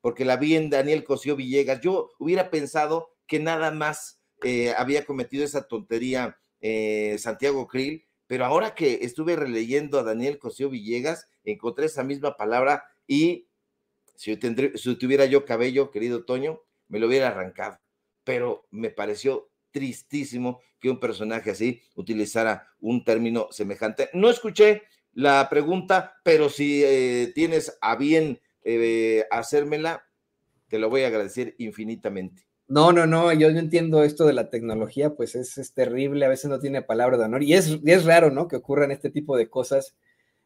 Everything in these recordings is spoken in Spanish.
porque la vi en Daniel Cosío Villegas. Yo hubiera pensado que nada más eh, había cometido esa tontería eh, Santiago Krill, pero ahora que estuve releyendo a Daniel Cosío Villegas, encontré esa misma palabra y si, tuviera yo cabello, querido Toño, me lo hubiera arrancado. Pero me pareció tristísimo que un personaje así utilizara un término semejante. No escuché la pregunta, pero si eh, tienes a bien eh, hacérmela, te lo voy a agradecer infinitamente. No, no, no, yo, no entiendo esto de la tecnología, pues es, terrible, a veces no tiene palabra de honor y es, raro, ¿no? Que ocurran este tipo de cosas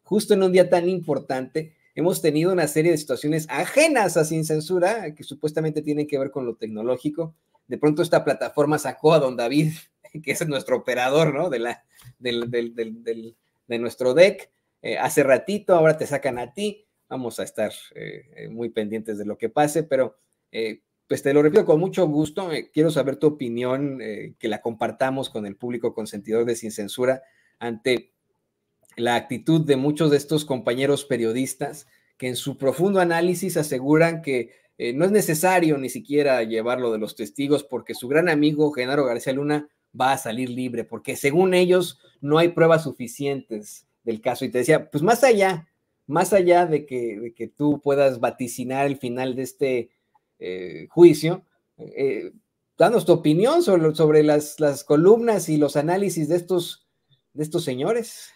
justo en un día tan importante. Hemos tenido una serie de situaciones ajenas a Sin Censura que supuestamente tienen que ver con lo tecnológico. De pronto esta plataforma sacó a don David, que es nuestro operador, ¿no? De, la, de nuestro deck. Eh, hace ratito, ahora te sacan a ti vamos a estar eh, eh, muy pendientes de lo que pase, pero eh, pues te lo repito con mucho gusto, quiero saber tu opinión, que la compartamos con el público consentidor de Sin Censura ante la actitud de muchos de estos compañeros periodistas que en su profundo análisis aseguran que no es necesario ni siquiera llevarlo de los testigos porque su gran amigo Genaro García Luna va a salir libre, porque según ellos no hay pruebas suficientes del caso. Y te decía, pues más allá más allá de que, tú puedas vaticinar el final de este eh, juicio, eh, danos tu opinión sobre, sobre las, columnas y los análisis de estos, de estos señores.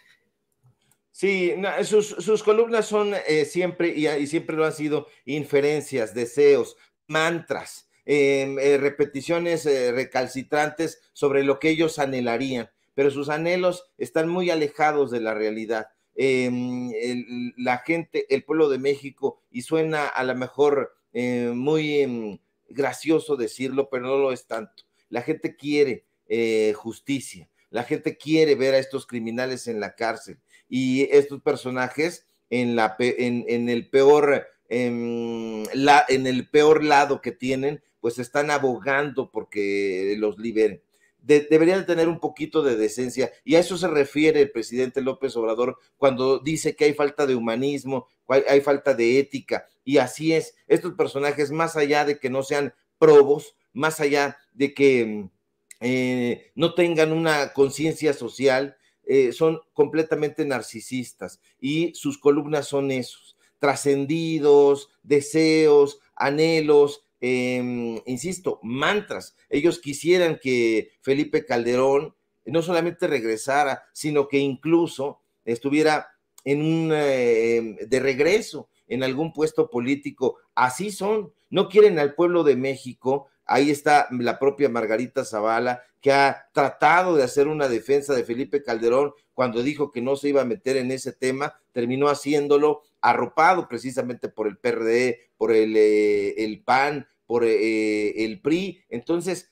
Sí, sus, columnas son eh, siempre, y, y, siempre lo han sido, inferencias, deseos, mantras, em, repeticiones recalcitrantes sobre lo que ellos anhelarían, pero sus anhelos están muy alejados de la realidad Em, la gente, el pueblo de México, y suena a lo mejor eh, muy em, gracioso decirlo, pero no lo es tanto. La gente quiere eh, justicia, la gente quiere ver a estos criminales en la cárcel y estos personajes en, la, en, el peor... Em, la, en el peor lado que tienen, pues están abogando porque los liberen. Deberían debería de tener un poquito de decencia. Y a eso se refiere el presidente López Obrador cuando dice que hay falta de humanismo, hay, falta de ética. Y así es, estos personajes, más allá de que no sean probos, más allá de que eh, no tengan una conciencia social, eh, son completamente narcisistas y sus columnas son esos, trascendidos, deseos, anhelos, Em, insisto, mantras. Ellos quisieran que Felipe Calderón no solamente regresara, sino que incluso estuviera en un, em, de regreso en algún puesto político. Así son, no quieren al pueblo de México. Ahí está la propia Margarita Zavala, que ha tratado de hacer una defensa de Felipe Calderón cuando dijo que no se iba a meter en ese tema, terminó haciéndolo arropado precisamente por el PRD, por el, eh, el PAN, por eh, eh, el PRI. Entonces,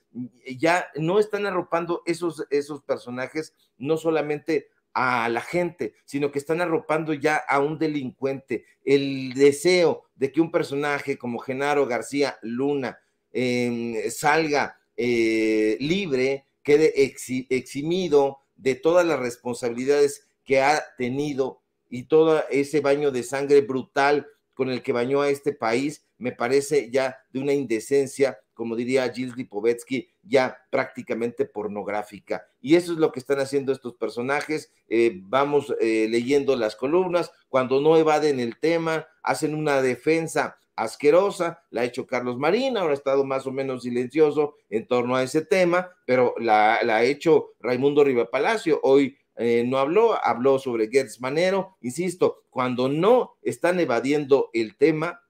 ya no están arropando esos, esos personajes, no solamente a la gente, sino que están arropando ya a un delincuente. El deseo de que un personaje como Genaro García Luna em, salga libre, quede eximido de todas las responsabilidades que ha tenido y todo ese baño de sangre brutal con el que bañó a este país, me parece ya de una indecencia, como diría Gilles Lipovetsky, ya prácticamente pornográfica. Y eso es lo que están haciendo estos personajes. Eh, vamos eh, leyendo las columnas, cuando no evaden el tema, hacen una defensa asquerosa, la ha hecho Carlos Marina, ahora ha estado más o menos silencioso en torno a ese tema, pero la, la ha hecho Raimundo Riva Palacio, hoy eh, no habló, habló sobre Gertz Manero. Insisto, cuando no están evadiendo el tema,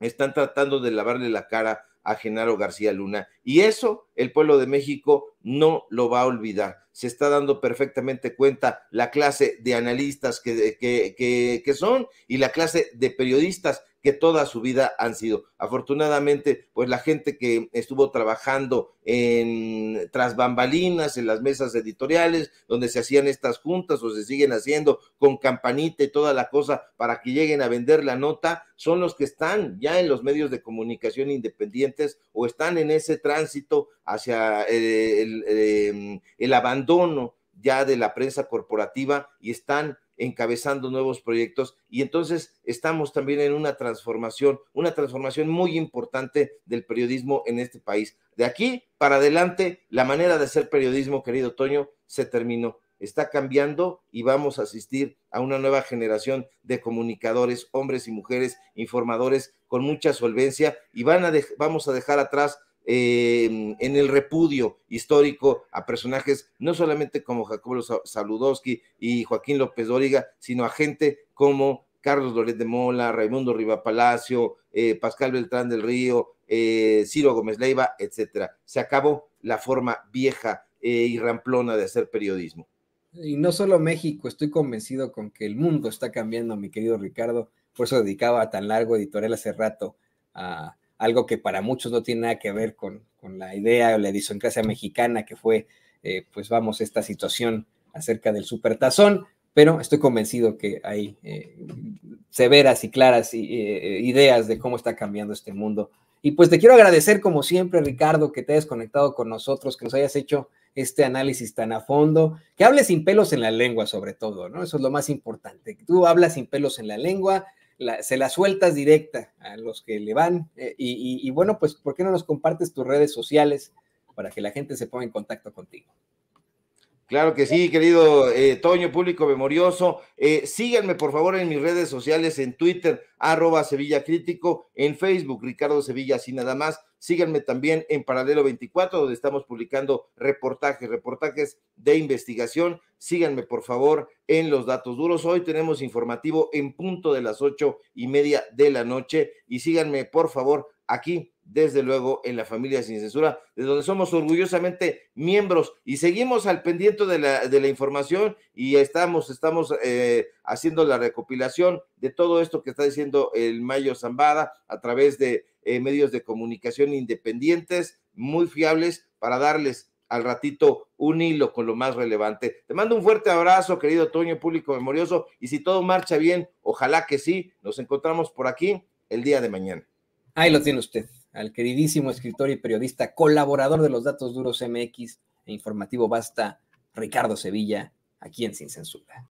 están tratando de lavarle la cara a Genaro García Luna. Y eso el pueblo de México no lo va a olvidar. Se está dando perfectamente cuenta la clase de analistas que, que, que son y la clase de periodistas que toda su vida han sido. Afortunadamente, pues la gente que estuvo trabajando en tras bambalinas, en las mesas editoriales, donde se hacían estas juntas o se siguen haciendo con campanita y toda la cosa para que lleguen a vender la nota, son los que están ya en los medios de comunicación independientes o están en ese tránsito hacia eh, el, eh, el abandono ya de la prensa corporativa y están encabezando nuevos proyectos y entonces estamos también en una transformación, una transformación muy importante del periodismo en este país. De aquí para adelante, la manera de hacer periodismo, querido Toño, se terminó. Está cambiando y vamos a asistir a una nueva generación de comunicadores, hombres y mujeres, informadores con mucha solvencia y van a vamos a dejar atrás Em, en el repudio histórico a personajes no solamente como Jacobo Saludowski y Joaquín López Dóriga, sino a gente como Carlos Loret de Mola, Raimundo Riva Palacio, eh, Pascal Beltrán del Río, eh, Ciro Gómez Leiva, etcétera. Se acabó la forma vieja eh, y ramplona de hacer periodismo. Y no solo México, estoy convencido con que el mundo está cambiando, mi querido Ricardo. Por eso dedicaba a tan largo editorial hace rato a, algo que para muchos no tiene nada que ver con, la idea o la idiosincrasia mexicana que fue, eh, pues vamos, esta situación acerca del supertazón, pero estoy convencido que hay eh, severas y claras eh, ideas de cómo está cambiando este mundo. Y pues te quiero agradecer como siempre, Ricardo, que te hayas conectado con nosotros, que nos hayas hecho este análisis tan a fondo, que hables sin pelos en la lengua sobre todo, ¿no? Eso es lo más importante. Tú hablas sin pelos en la lengua, se la sueltas directa a los que le van. Eh, y, y bueno, pues, ¿por qué no nos compartes tus redes sociales para que la gente se ponga en contacto contigo? Claro que sí, querido eh, Toño, público memorioso. Eh, síganme, por favor, en mis redes sociales, en Twitter, arroba Sevilla Crítico, en Facebook, Ricardo Sevilla, así nada más. Síganme también en Paralelo 24, donde estamos publicando reportajes, reportajes de investigación. Síganme, por favor, en los datos duros. Hoy tenemos informativo en punto de las ocho y media de la noche. Y síganme, por favor, aquí desde luego en la familia sin censura, de donde somos orgullosamente miembros y seguimos al pendiente de la, información y estamos, estamos eh, haciendo la recopilación de todo esto que está diciendo el Mayo Zambada a través de eh, medios de comunicación independientes, muy fiables, para darles al ratito un hilo con lo más relevante. Te mando un fuerte abrazo, querido Toño, público memorioso, y si todo marcha bien, ojalá que sí, nos encontramos por aquí el día de mañana. Ahí lo tiene usted al queridísimo escritor y periodista, colaborador de los Datos Duros MX e Informativo Basta, Ricardo Sevilla, aquí en Sin Censura.